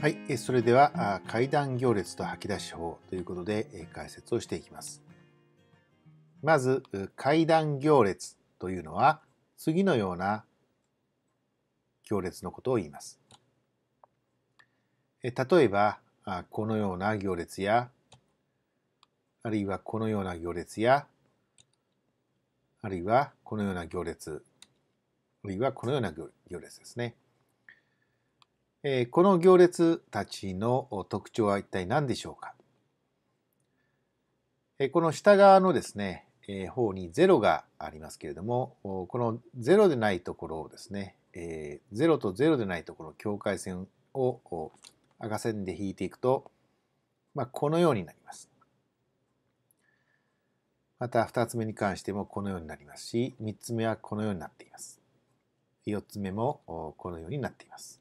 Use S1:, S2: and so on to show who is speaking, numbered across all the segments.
S1: はい、それでは階段行列と吐き出し法ということで解説をしていきます。まず階段行列というのは次のような行列のことを言います。例えばこのような行列やあるいはこのような行列やあるいはこのような行列あるいはこのような行列ですね。えこの行列たちの特徴は一体何でしょうか、えこの下側のですね、え方に0がありますけれどもこの0でないところをですね、え0と0でないところ境界線を赤線で引いていくと、まあ、このようになります。また2つ目に関してもこのようになりますし3つ目はこのようになっています。4つ目もこのようになっています。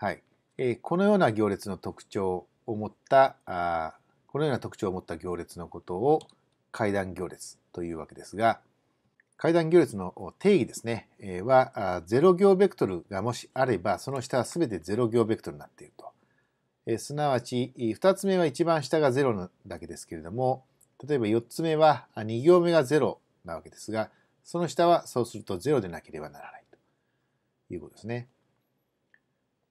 S1: はいえー、このような行列の特徴を持ったあこのような特徴を持った行列のことを階段行列というわけですが階段行列の定義ですね、えー、は0行ベクトルがもしあればその下は全て0行ベクトルになっていると、えー、すなわち2つ目は一番下が0のだけですけれども例えば4つ目は2行目が0なわけですがその下はそうすると0でなければならないということですね。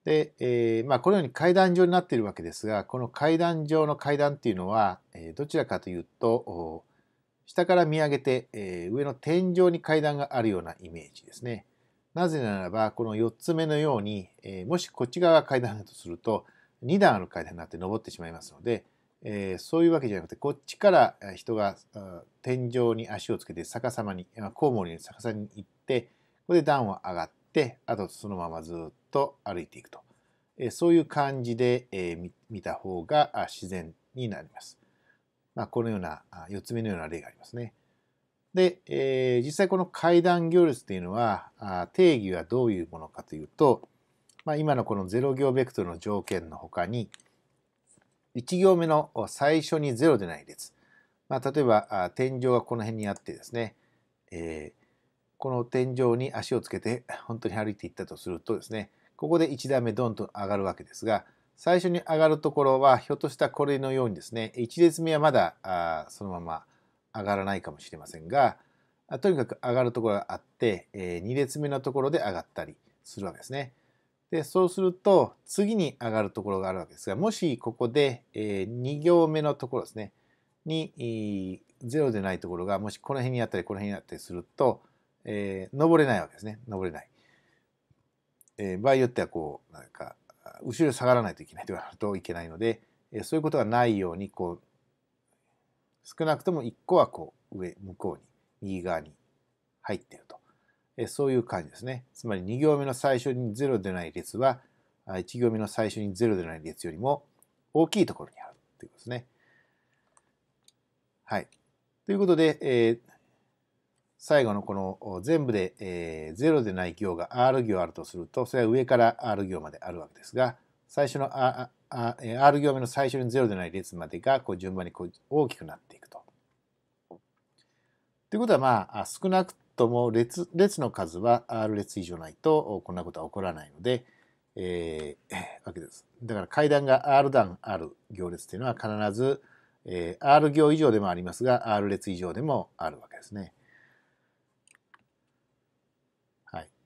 S1: で、えー、まあ、このように階段状になっているわけですがこの階段状の階段っていうのは、えー、どちらかというと下から見上げて、えー、上の天井に階段があるようなイメージですね。なぜならばこの4つ目のように、えもしこっち側が階段だとすると2段ある階段になって登ってしまいますので、えそういうわけじゃなくてこっちから人が天井に足をつけて逆さまにコウモリに逆さに行ってここで段を上がってあとそのままずっと歩いていくと。そういう感じで見た方が自然になります。まあ、このような4つ目のような例がありますね。で、えー、実際この階段行列というのは定義はどういうものかというと、まあ、今のこの0行ベクトルの条件の他に1行目の最初に0でない列、まあ、例えば天井がこの辺にあってですね、えー、この天井に足をつけて本当に歩いていったとするとですねここで1段目ドンと上がるわけですが、最初に上がるところは、ひょっとしたこれのようにですね、1列目はまだあそのまま上がらないかもしれませんが、とにかく上がるところがあって、え2列目のところで上がったりするわけですね。で、そうすると、次に上がるところがあるわけですが、もしここで、え2行目のところですね、に、0でないところが、もしこの辺にあったり、この辺にあったりすると、えー、登れないわけですね。登れない。えー、場合によってはこう、なんか、後ろに下がらないといけないとなるといけないので、えー、そういうことがないように、こう、少なくとも1個はこう、上、向こうに、右側に入ってると。えー、そういう感じですね。つまり2行目の最初に0でない列は、1行目の最初に0でない列よりも大きいところにあるということですね。はい。ということで、えー、最後のこの全部で、えー、0でない行が R 行あるとすると、それは上から R 行まであるわけですが、最初の R, 行目の最初に0でない列までがこう順番にこう大きくなっていくと。ということは、まあ、少なくとも列列の数は R 列以上ないとこんなことは起こらないので、えー、わけです。だから階段が R 段ある行列というのは必ず、えー、R 行以上でもありますが、R 列以上でもあるわけですね。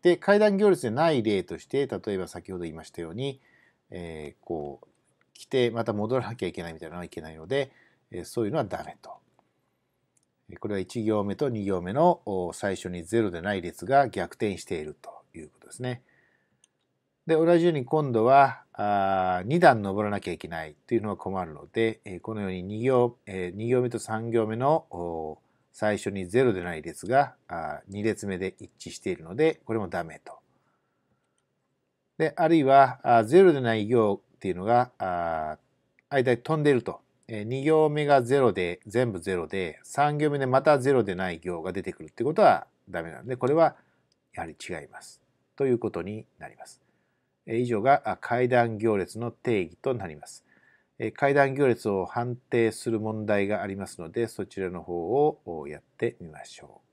S1: で階段行列でない例として例えば先ほど言いましたように、えー、こう来てまた戻らなきゃいけないみたいなのはいけないので、えー、そういうのはダメと。これは1行目と2行目の最初に0でない列が逆転しているということですね。で同じように今度はあ2段登らなきゃいけないというのは困るので、えー、このように2行,、えー、2行目と3行目の最初に0でない列が2列目で一致しているので、これもダメと。で、あるいは0でない行っていうのが、間に飛んでいると。2行目が0で、全部0で、3行目でまた0でない行が出てくるってことはダメなので、これはやはり違います。ということになります。以上が階段行列の定義となります。階段行列を判定する問題がありますので、そちらの方をやってみましょう。